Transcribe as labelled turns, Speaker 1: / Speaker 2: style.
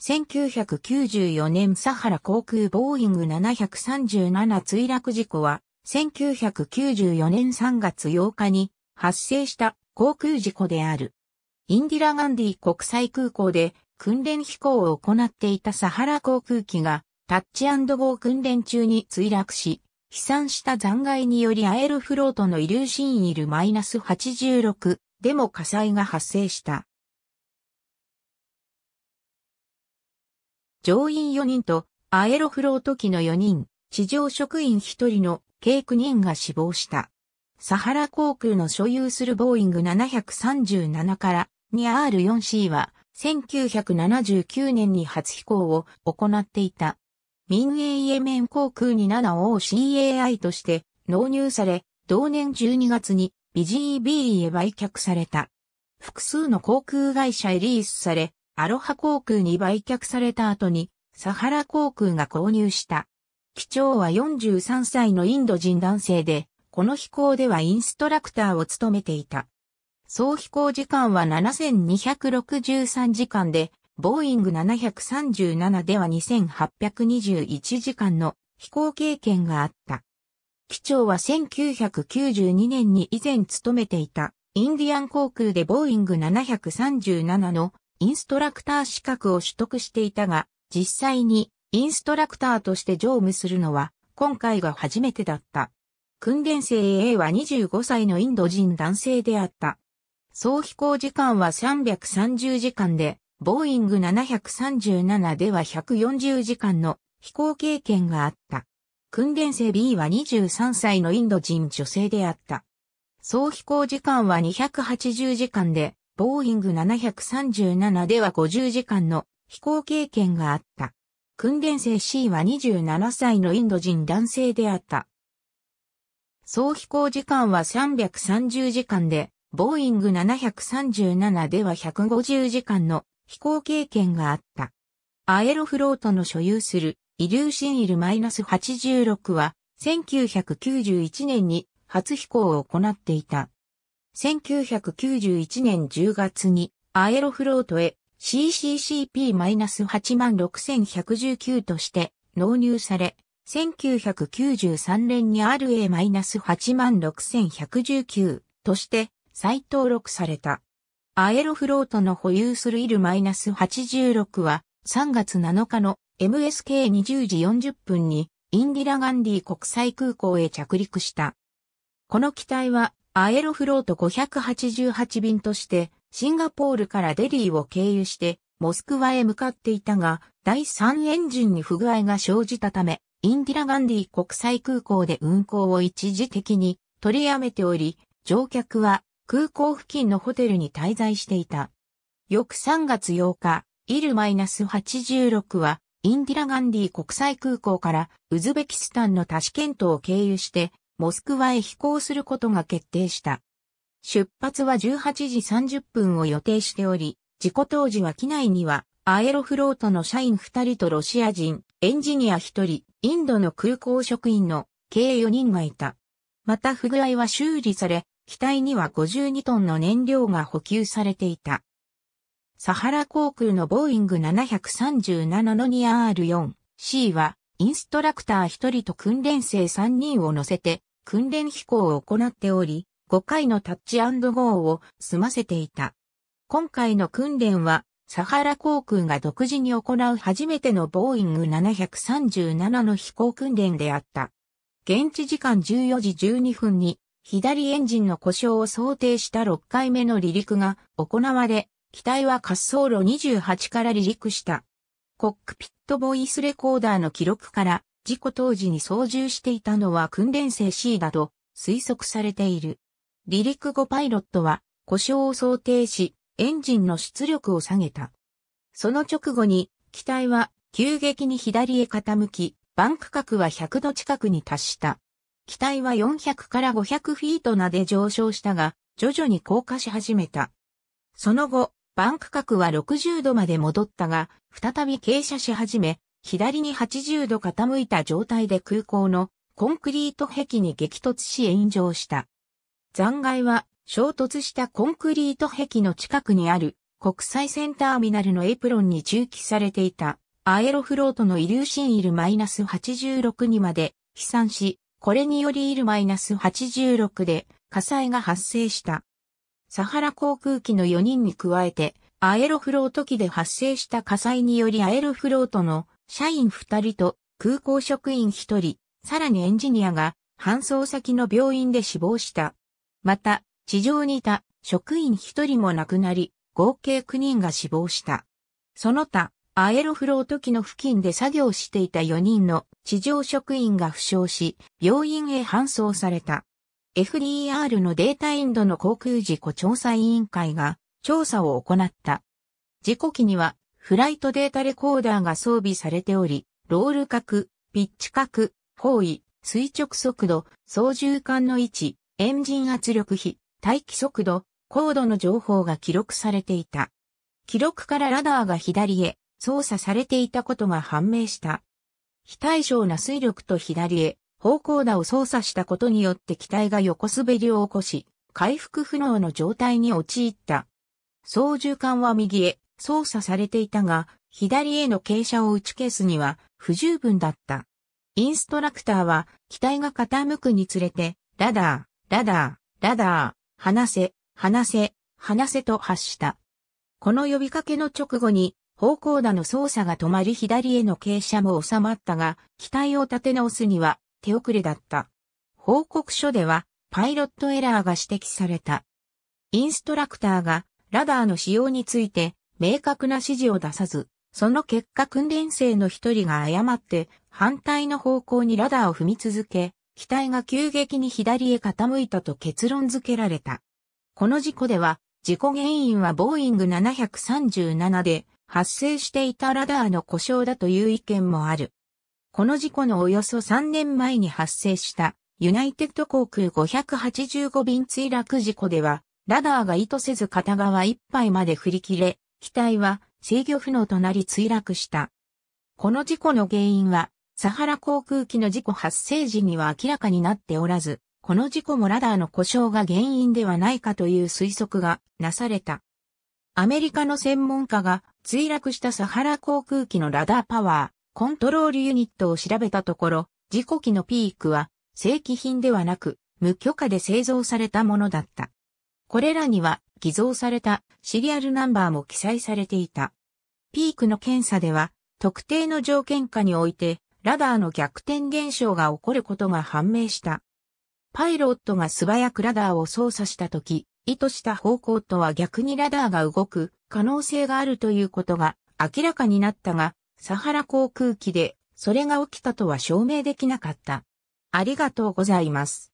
Speaker 1: 1994年サハラ航空ボーイング737墜落事故は、1994年3月8日に発生した航空事故である。インディラ・ガンディ国際空港で訓練飛行を行っていたサハラ航空機がタッチゴー訓練中に墜落し、飛散した残骸によりアエルフロートのイルシーシーンイル -86 でも火災が発生した。乗員4人とアエロフロート機の4人、地上職員1人の計9人が死亡した。サハラ航空の所有するボーイング737からに R4C は1979年に初飛行を行っていた。民営イエメン航空に 7OCAI として納入され、同年12月にビジー B へ売却された。複数の航空会社へリースされ、アロハ航空に売却された後に、サハラ航空が購入した。機長は43歳のインド人男性で、この飛行ではインストラクターを務めていた。総飛行時間は7263時間で、ボーイング737では2821時間の飛行経験があった。機長は1992年に以前勤めていたインディアン航空でボーイング737のインストラクター資格を取得していたが、実際にインストラクターとして乗務するのは今回が初めてだった。訓練生 A は25歳のインド人男性であった。総飛行時間は330時間で、ボーイング737では140時間の飛行経験があった。訓練生 B は23歳のインド人女性であった。総飛行時間は280時間で、ボーイング737では50時間の飛行経験があった。訓練生 C は27歳のインド人男性であった。総飛行時間は330時間で、ボーイング737では150時間の飛行経験があった。アエロフロートの所有するイリューシンイル -86 は1991年に初飛行を行っていた。1991年10月にアエロフロートへ CCCP-86119 として納入され、1993年に RA-86119 として再登録された。アエロフロートの保有するイル -86 は3月7日の MSK20 時40分にインディラガンディ国際空港へ着陸した。この機体はアエロフロート588便として、シンガポールからデリーを経由して、モスクワへ向かっていたが、第3エンジンに不具合が生じたため、インディラ・ガンディ国際空港で運航を一時的に取りやめており、乗客は空港付近のホテルに滞在していた。翌3月8日、イル -86 は、インディラ・ガンディ国際空港からウズベキスタンのタシケントを経由してモスクワへ飛行することが決定した。出発は18時30分を予定しており、事故当時は機内にはアエロフロートの社員2人とロシア人、エンジニア1人、インドの空港職員の計4人がいた。また不具合は修理され、機体には52トンの燃料が補給されていた。サハラ航空のボーイング737のア r 4 c は、インストラクター1人と訓練生3人を乗せて、訓練飛行を行っており、5回のタッチゴーを済ませていた。今回の訓練は、サハラ航空が独自に行う初めてのボーイング737の飛行訓練であった。現地時間14時12分に、左エンジンの故障を想定した6回目の離陸が行われ、機体は滑走路28から離陸した。コックピットボイスレコーダーの記録から、事故当時に操縦していたのは訓練生 C だと推測されている。離陸後パイロットは故障を想定し、エンジンの出力を下げた。その直後に、機体は急激に左へ傾き、バンク角は100度近くに達した。機体は400から500フィートなで上昇したが、徐々に降下し始めた。その後、バンク角は60度まで戻ったが、再び傾斜し始め、左に80度傾いた状態で空港のコンクリート壁に激突し炎上した。残骸は衝突したコンクリート壁の近くにある国際線ターミナルのエプロンに駐機されていたアエロフロートのイリューシンイル -86 にまで飛散し、これによりイル -86 で火災が発生した。サハラ航空機の4人に加えてアエロフロート機で発生した火災によりアエロフロートの社員2人と空港職員1人、さらにエンジニアが搬送先の病院で死亡した。また、地上にいた職員1人も亡くなり、合計9人が死亡した。その他、アエロフロート機の付近で作業していた4人の地上職員が負傷し、病院へ搬送された。FDR のデータインドの航空事故調査委員会が調査を行った。事故機にはフライトデータレコーダーが装備されており、ロール角、ピッチ角、方位、垂直速度、操縦桿の位置、エンジン圧力比、待機速度、高度の情報が記録されていた。記録からラダーが左へ操作されていたことが判明した。非対称な水力と左へ方向打を操作したことによって機体が横滑りを起こし、回復不能の状態に陥った。操縦桿は右へ、操作されていたが、左への傾斜を打ち消すには不十分だった。インストラクターは機体が傾くにつれて、ラダー、ラダー、ラダー、話せ、話せ、話せと発した。この呼びかけの直後に、方向打の操作が止まり左への傾斜も収まったが、機体を立て直すには手遅れだった。報告書では、パイロットエラーが指摘された。インストラクターが、ラダーの使用について、明確な指示を出さず、その結果訓練生の一人が誤って反対の方向にラダーを踏み続け、機体が急激に左へ傾いたと結論付けられた。この事故では、事故原因はボーイング737で発生していたラダーの故障だという意見もある。この事故のおよそ3年前に発生したユナイテッド航空585便墜落事故では、ラダーが意図せず片側一杯まで振り切れ、機体は制御不能となり墜落した。この事故の原因は、サハラ航空機の事故発生時には明らかになっておらず、この事故もラダーの故障が原因ではないかという推測がなされた。アメリカの専門家が墜落したサハラ航空機のラダーパワー、コントロールユニットを調べたところ、事故機のピークは正規品ではなく、無許可で製造されたものだった。これらには偽造されたシリアルナンバーも記載されていた。ピークの検査では、特定の条件下において、ラダーの逆転現象が起こることが判明した。パイロットが素早くラダーを操作したとき、意図した方向とは逆にラダーが動く可能性があるということが明らかになったが、サハラ航空機でそれが起きたとは証明できなかった。ありがとうございます。